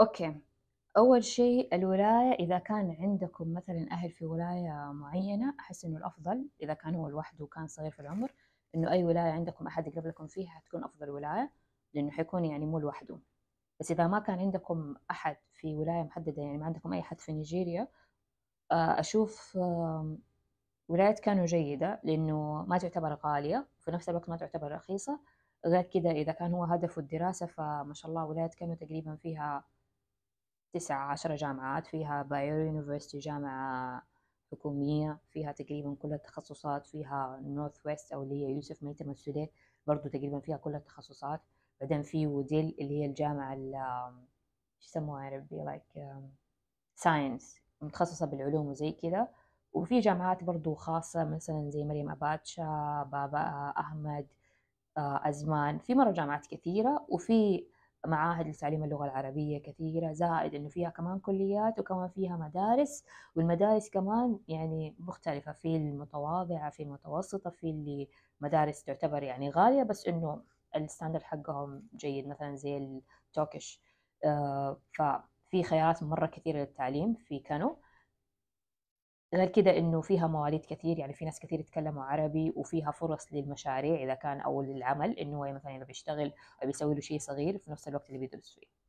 أوكي، أول شيء الولاية إذا كان عندكم مثلًا أهل في ولاية معينة أحس إنه الأفضل إذا كان هو لوحده وكان صغير في العمر إنه أي ولاية عندكم أحد يقرب لكم فيها حتكون أفضل ولاية، لإنه حيكون يعني مو لوحده، بس إذا ما كان عندكم أحد في ولاية محددة يعني ما عندكم أي أحد في نيجيريا آه، أشوف ولاية كانوا جيدة لإنه ما تعتبر غالية وفي نفس الوقت ما تعتبر رخيصة، غير كذا إذا كان هو هدفه الدراسة فما شاء الله ولاية كانوا تقريبًا فيها تسعة عشرة جامعات فيها بايو يونيفرسيتي جامعة حكومية فيها تقريبا كل التخصصات فيها نورث ويست أو اللي هي يوسف ميتم السودة برضو تقريبا فيها كل التخصصات بعدين في وديل اللي هي الجامعة شو يسموها عربي لايك ساينس متخصصة بالعلوم وزي كده وفي جامعات برضو خاصة مثلا زي مريم أباتشا بابا أحمد آه، أزمان في مرة جامعات كثيرة وفي معاهد لتعليم اللغة العربية كثيرة زائد إنه فيها كمان كليات وكمان فيها مدارس والمدارس كمان يعني مختلفة في المتواضعة في المتوسطة في اللي مدارس تعتبر يعني غالية بس إنه الستاندرد حقهم جيد مثلا زي التوكش آه، ففي خيارات مرة كثيرة للتعليم في كانو غير كده انه فيها مواليد كثير يعني في ناس كثير يتكلموا عربي وفيها فرص للمشاريع اذا كان او للعمل انه مثلا اذا بيشتغل او بيسوي له شيء صغير في نفس الوقت اللي بيدرس فيه